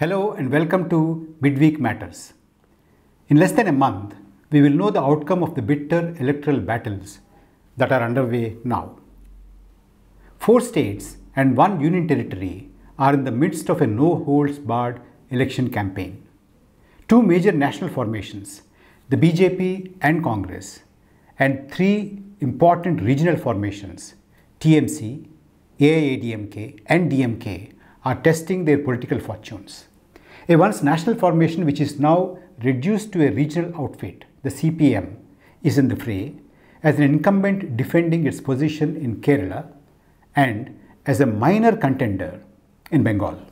Hello and welcome to Midweek Matters. In less than a month, we will know the outcome of the bitter electoral battles that are underway now. Four states and one union territory are in the midst of a no holds barred election campaign. Two major national formations, the BJP and Congress, and three important regional formations, TMC, AIADMK, and DMK, are testing their political fortunes. A once national formation which is now reduced to a regional outfit, the CPM, is in the fray as an incumbent defending its position in Kerala and as a minor contender in Bengal.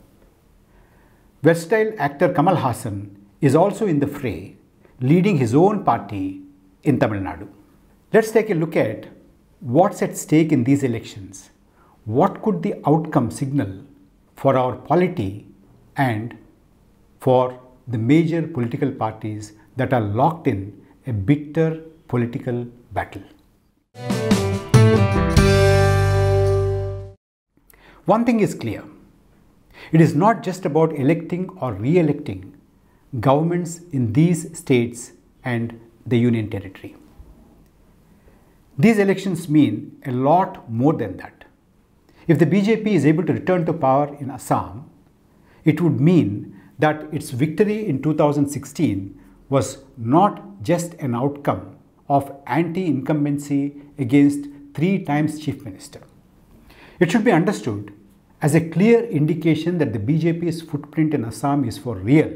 Versatile actor Kamal Hassan is also in the fray, leading his own party in Tamil Nadu. Let's take a look at what's at stake in these elections. What could the outcome signal for our polity and for the major political parties that are locked in a bitter political battle. One thing is clear. It is not just about electing or re-electing governments in these states and the union territory. These elections mean a lot more than that. If the BJP is able to return to power in Assam, it would mean that its victory in 2016 was not just an outcome of anti-incumbency against three times chief minister. It should be understood as a clear indication that the BJP's footprint in Assam is for real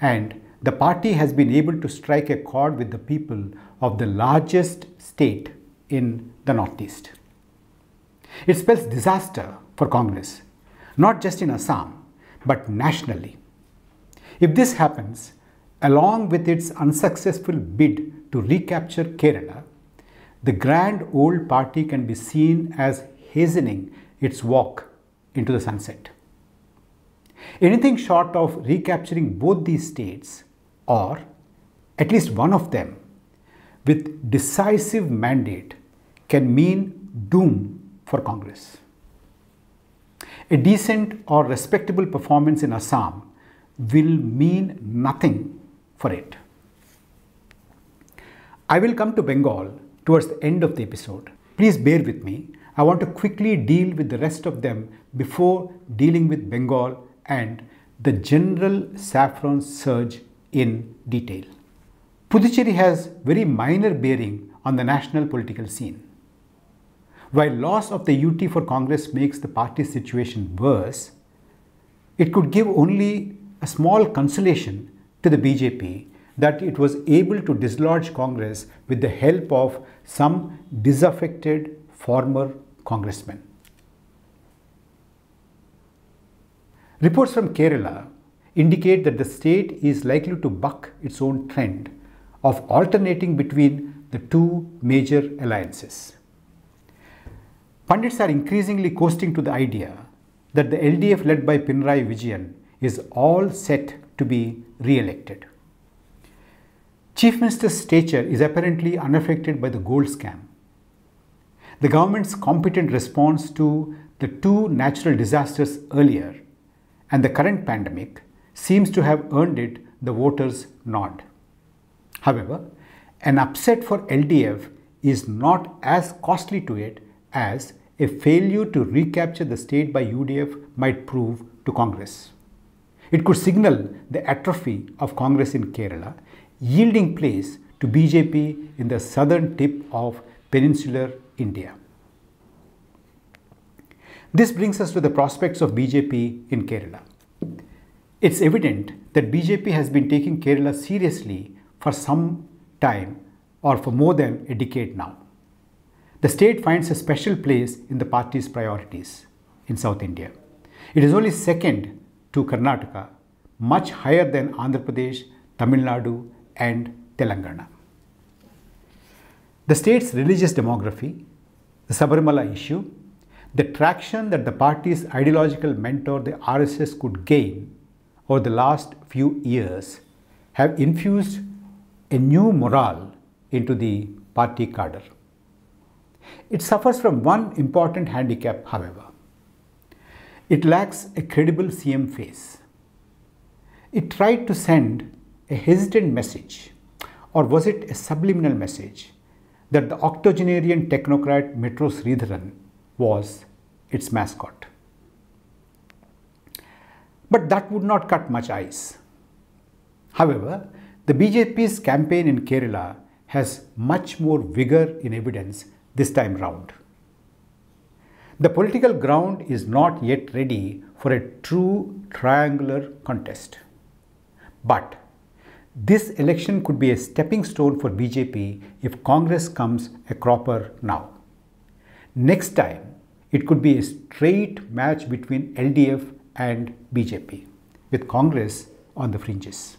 and the party has been able to strike a chord with the people of the largest state in the Northeast. It spells disaster for Congress, not just in Assam, but nationally. If this happens, along with its unsuccessful bid to recapture Kerala, the grand old party can be seen as hastening its walk into the sunset. Anything short of recapturing both these states, or at least one of them, with decisive mandate can mean doom for Congress. A decent or respectable performance in Assam will mean nothing for it. I will come to Bengal towards the end of the episode. Please bear with me. I want to quickly deal with the rest of them before dealing with Bengal and the general saffron surge in detail. Puducherry has very minor bearing on the national political scene. While loss of the UT for Congress makes the party's situation worse, it could give only a small consolation to the BJP that it was able to dislodge Congress with the help of some disaffected former congressmen. Reports from Kerala indicate that the state is likely to buck its own trend of alternating between the two major alliances. Pundits are increasingly coasting to the idea that the LDF led by Pinarayi Vijayan is all set to be re-elected. Chief Minister's stature is apparently unaffected by the gold scam. The government's competent response to the two natural disasters earlier and the current pandemic seems to have earned it the voters' nod. However, an upset for LDF is not as costly to it as a failure to recapture the state by UDF might prove to Congress. It could signal the atrophy of Congress in Kerala, yielding place to BJP in the southern tip of peninsular India. This brings us to the prospects of BJP in Kerala. It's evident that BJP has been taking Kerala seriously for some time or for more than a decade now the state finds a special place in the party's priorities in South India. It is only second to Karnataka, much higher than Andhra Pradesh, Tamil Nadu, and Telangana. The state's religious demography, the Sabarimala issue, the traction that the party's ideological mentor, the RSS, could gain over the last few years have infused a new morale into the party cadre. It suffers from one important handicap, however. It lacks a credible CM face. It tried to send a hesitant message, or was it a subliminal message, that the octogenarian technocrat Metro Sridharan was its mascot. But that would not cut much ice. However, the BJP's campaign in Kerala has much more vigor in evidence this time round. The political ground is not yet ready for a true triangular contest. But this election could be a stepping stone for BJP if Congress comes a cropper now. Next time, it could be a straight match between LDF and BJP, with Congress on the fringes.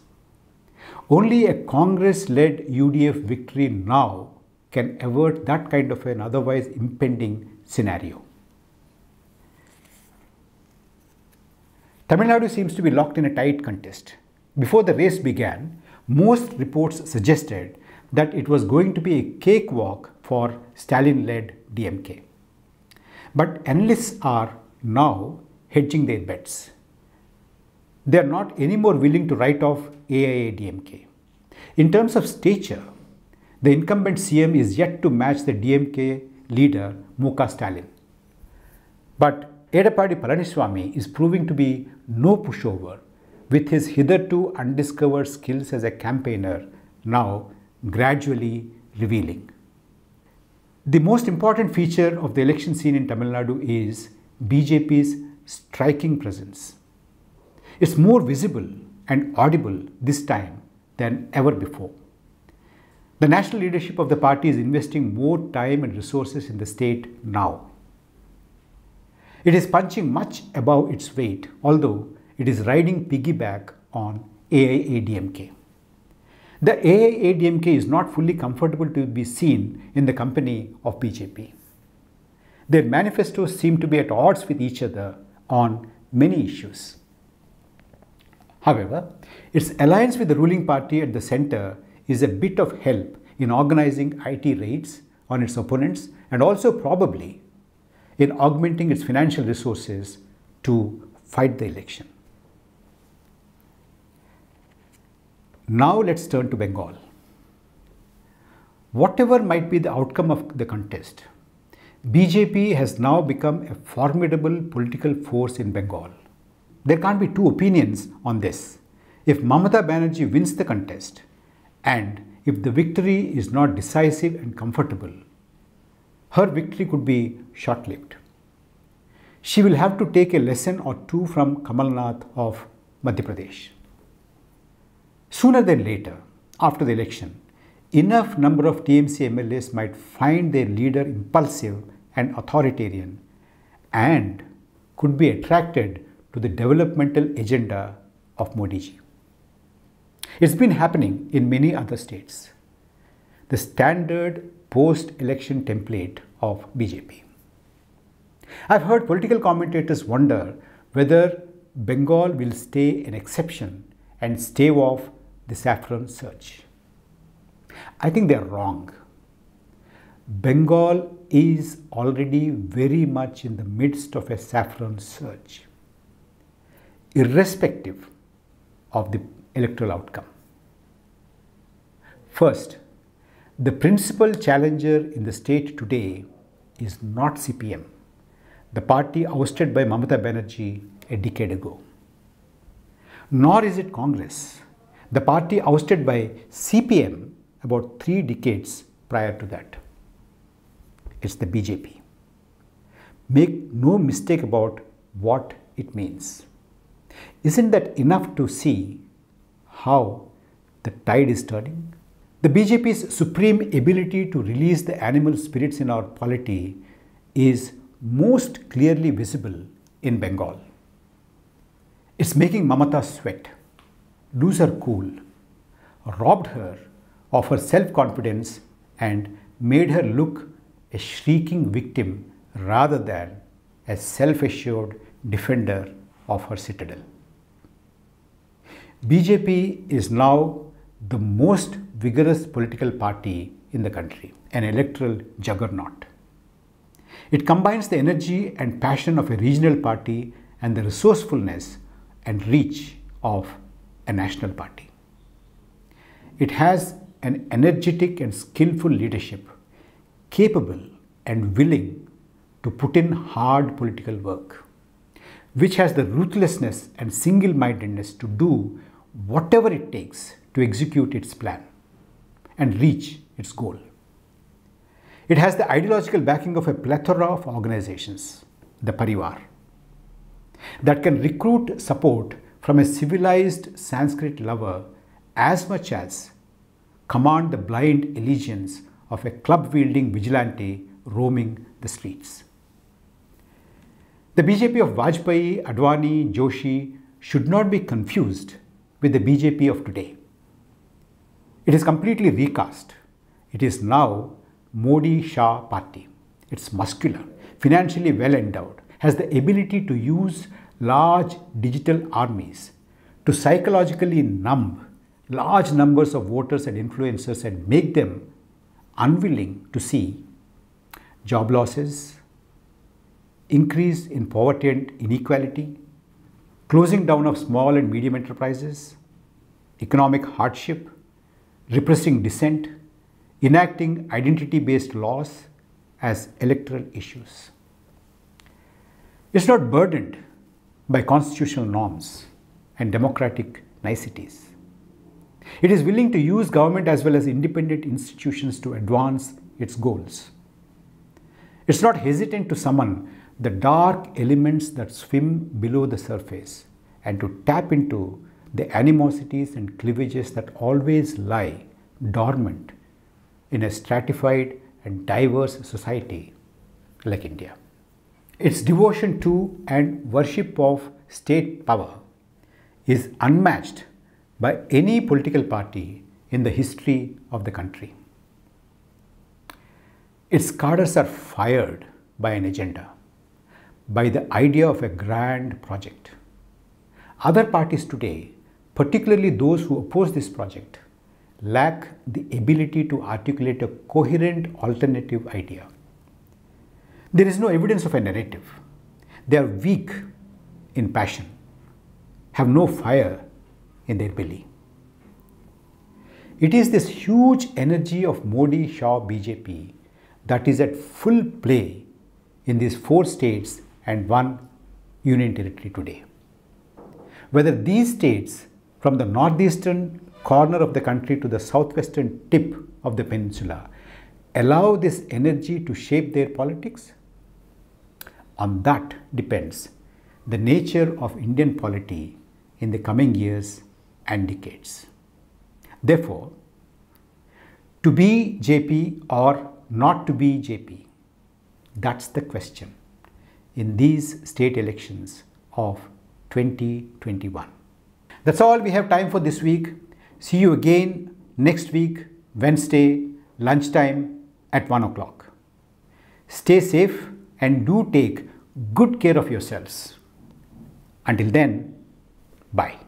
Only a Congress led UDF victory now can avert that kind of an otherwise impending scenario. Tamil Nadu seems to be locked in a tight contest. Before the race began, most reports suggested that it was going to be a cakewalk for Stalin led DMK. But analysts are now hedging their bets. They are not any more willing to write off AIA DMK. In terms of stature, the incumbent CM is yet to match the DMK leader Muka Stalin. But Edapadi Palaniswamy is proving to be no pushover with his hitherto undiscovered skills as a campaigner now gradually revealing. The most important feature of the election scene in Tamil Nadu is BJP's striking presence. It's more visible and audible this time than ever before. The national leadership of the party is investing more time and resources in the state now. It is punching much above its weight, although it is riding piggyback on AIADMK. The AIADMK is not fully comfortable to be seen in the company of BJP. Their manifestos seem to be at odds with each other on many issues. However, its alliance with the ruling party at the center is a bit of help in organizing IT raids on its opponents and also probably in augmenting its financial resources to fight the election. Now let's turn to Bengal. Whatever might be the outcome of the contest, BJP has now become a formidable political force in Bengal. There can't be two opinions on this. If Mamata Banerjee wins the contest, and if the victory is not decisive and comfortable, her victory could be short lived. She will have to take a lesson or two from Kamal Nath of Madhya Pradesh. Sooner than later, after the election, enough number of TMC MLAs might find their leader impulsive and authoritarian and could be attracted to the developmental agenda of Modi ji. It's been happening in many other states. The standard post-election template of BJP. I've heard political commentators wonder whether Bengal will stay an exception and stave off the saffron surge. I think they're wrong. Bengal is already very much in the midst of a saffron surge, irrespective of the electoral outcome. First, the principal challenger in the state today is not CPM, the party ousted by Mamata Banerjee a decade ago. Nor is it Congress, the party ousted by CPM about three decades prior to that. It's the BJP. Make no mistake about what it means. Isn't that enough to see how the tide is turning. The BJP's supreme ability to release the animal spirits in our polity is most clearly visible in Bengal. It's making Mamata sweat, lose her cool, robbed her of her self-confidence and made her look a shrieking victim rather than a self-assured defender of her citadel. BJP is now the most vigorous political party in the country, an electoral juggernaut. It combines the energy and passion of a regional party and the resourcefulness and reach of a national party. It has an energetic and skillful leadership, capable and willing to put in hard political work, which has the ruthlessness and single mindedness to do whatever it takes to execute its plan and reach its goal. It has the ideological backing of a plethora of organizations, the Parivar, that can recruit support from a civilized Sanskrit lover as much as command the blind allegiance of a club-wielding vigilante roaming the streets. The BJP of Vajpayee, Advani, Joshi should not be confused with the BJP of today. It is completely recast. It is now Modi Shah party. It's muscular, financially well endowed, has the ability to use large digital armies to psychologically numb large numbers of voters and influencers and make them unwilling to see job losses, increase in poverty and inequality, closing down of small and medium enterprises, economic hardship, repressing dissent, enacting identity-based laws as electoral issues. It's not burdened by constitutional norms and democratic niceties. It is willing to use government as well as independent institutions to advance its goals. It's not hesitant to summon the dark elements that swim below the surface and to tap into the animosities and cleavages that always lie dormant in a stratified and diverse society like India. Its devotion to and worship of state power is unmatched by any political party in the history of the country. Its cadres are fired by an agenda by the idea of a grand project. Other parties today, particularly those who oppose this project, lack the ability to articulate a coherent alternative idea. There is no evidence of a narrative. They are weak in passion, have no fire in their belly. It is this huge energy of Modi Shah BJP that is at full play in these four states and one union territory today. Whether these states from the northeastern corner of the country to the southwestern tip of the peninsula allow this energy to shape their politics? On that depends the nature of Indian polity in the coming years and decades. Therefore, to be JP or not to be JP, that's the question in these state elections of 2021. That's all we have time for this week. See you again next week, Wednesday, lunchtime at 1 o'clock. Stay safe and do take good care of yourselves. Until then, bye.